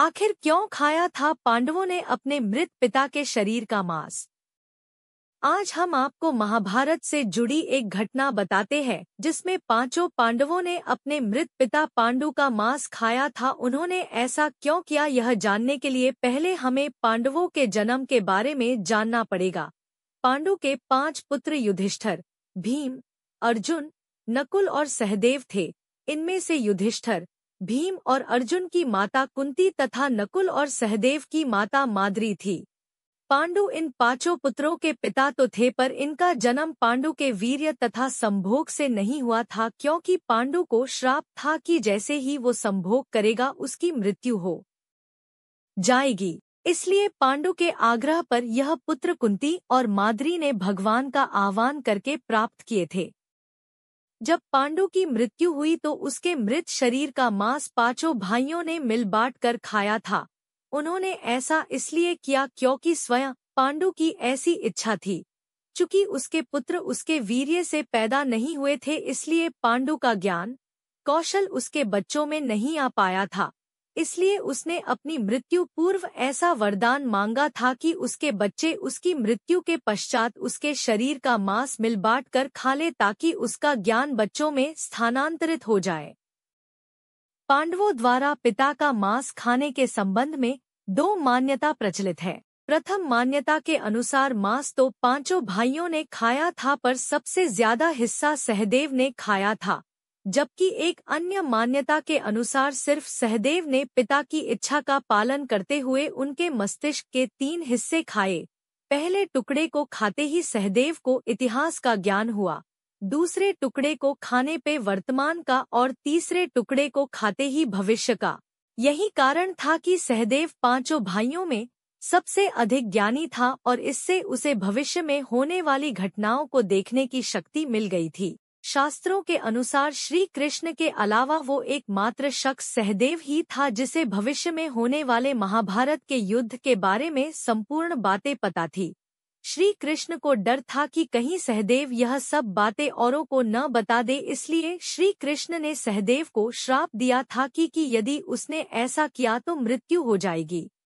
आखिर क्यों खाया था पांडवों ने अपने मृत पिता के शरीर का मांस आज हम आपको महाभारत से जुड़ी एक घटना बताते हैं जिसमें पांचों पांडवों ने अपने मृत पिता पांडु का मांस खाया था उन्होंने ऐसा क्यों किया यह जानने के लिए पहले हमें पांडवों के जन्म के बारे में जानना पड़ेगा पांडु के पांच पुत्र युधिष्ठर भीम अर्जुन नकुल और सहदेव थे इनमें से युधिष्ठर भीम और अर्जुन की माता कुंती तथा नकुल और सहदेव की माता मादरी थी पांडु इन पांचों पुत्रों के पिता तो थे पर इनका जन्म पांडु के वीर्य तथा संभोग से नहीं हुआ था क्योंकि पांडु को श्राप था कि जैसे ही वो संभोग करेगा उसकी मृत्यु हो जाएगी इसलिए पांडु के आग्रह पर यह पुत्र कुंती और मादरी ने भगवान का आह्वान करके प्राप्त किए थे जब पांडु की मृत्यु हुई तो उसके मृत शरीर का मांस पांचों भाइयों ने मिल बांट कर खाया था उन्होंने ऐसा इसलिए किया क्योंकि स्वयं पांडु की ऐसी इच्छा थी चूंकि उसके पुत्र उसके वीर्य से पैदा नहीं हुए थे इसलिए पांडु का ज्ञान कौशल उसके बच्चों में नहीं आ पाया था इसलिए उसने अपनी मृत्यु पूर्व ऐसा वरदान मांगा था कि उसके बच्चे उसकी मृत्यु के पश्चात उसके शरीर का मांस मिल बांट कर खा ले ताकि उसका ज्ञान बच्चों में स्थानांतरित हो जाए पांडवों द्वारा पिता का मांस खाने के संबंध में दो मान्यता प्रचलित है प्रथम मान्यता के अनुसार मांस तो पांचों भाइयों ने खाया था पर सबसे ज्यादा हिस्सा सहदेव ने खाया था जबकि एक अन्य मान्यता के अनुसार सिर्फ सहदेव ने पिता की इच्छा का पालन करते हुए उनके मस्तिष्क के तीन हिस्से खाए पहले टुकड़े को खाते ही सहदेव को इतिहास का ज्ञान हुआ दूसरे टुकड़े को खाने पे वर्तमान का और तीसरे टुकड़े को खाते ही भविष्य का यही कारण था कि सहदेव पांचों भाइयों में सबसे अधिक ज्ञानी था और इससे उसे भविष्य में होने वाली घटनाओं को देखने की शक्ति मिल गई थी शास्त्रों के अनुसार श्री कृष्ण के अलावा वो एकमात्र शख्स सहदेव ही था जिसे भविष्य में होने वाले महाभारत के युद्ध के बारे में संपूर्ण बातें पता थी श्री कृष्ण को डर था कि कहीं सहदेव यह सब बातें औरों को न बता दे इसलिए श्री कृष्ण ने सहदेव को श्राप दिया था कि, कि यदि उसने ऐसा किया तो मृत्यु हो जाएगी